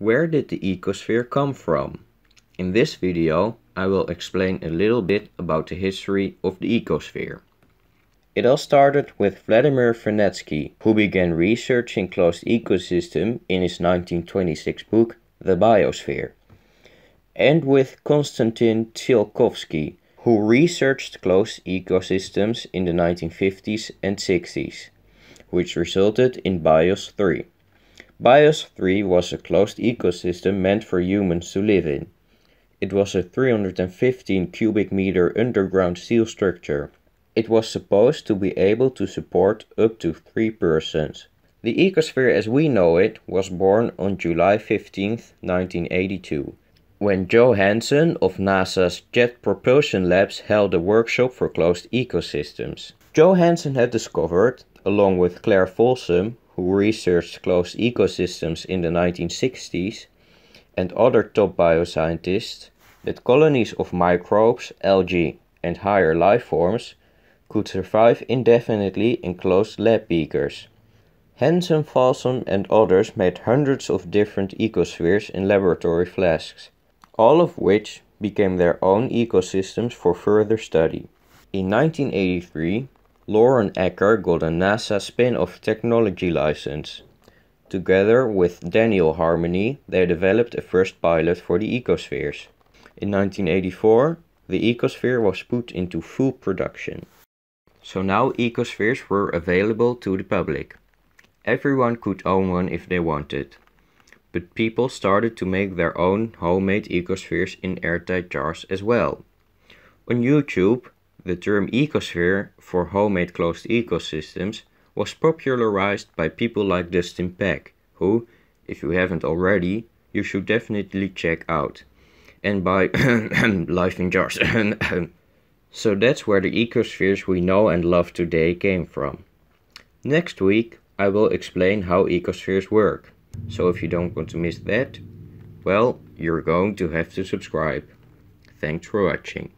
Where did the ecosphere come from? In this video, I will explain a little bit about the history of the ecosphere. It all started with Vladimir Vernadsky, who began researching closed ecosystem in his 1926 book The Biosphere, and with Konstantin Tsiolkovsky, who researched closed ecosystems in the 1950s and 60s, which resulted in BIOS 3. BIOS 3 was a closed ecosystem meant for humans to live in. It was a 315 cubic meter underground steel structure. It was supposed to be able to support up to 3 persons. The ecosphere as we know it was born on July 15, 1982, when Joe Hansen of NASA's Jet Propulsion Labs held a workshop for closed ecosystems. Joe Hansen had discovered, along with Claire Folsom, who researched closed ecosystems in the 1960s, and other top bioscientists that colonies of microbes, algae, and higher life forms could survive indefinitely in closed lab beakers. Hansen, Folsom, and others made hundreds of different ecospheres in laboratory flasks, all of which became their own ecosystems for further study. In 1983, Lauren Ecker got a NASA spin off technology license. Together with Daniel Harmony, they developed a first pilot for the ecospheres. In 1984, the ecosphere was put into full production. So now ecospheres were available to the public. Everyone could own one if they wanted. But people started to make their own homemade ecospheres in airtight jars as well. On YouTube, the term ecosphere for homemade closed ecosystems was popularized by people like Dustin Peck, who, if you haven't already, you should definitely check out. And by Life in Jars. so that's where the ecospheres we know and love today came from. Next week, I will explain how ecospheres work. So if you don't want to miss that, well, you're going to have to subscribe. Thanks for watching.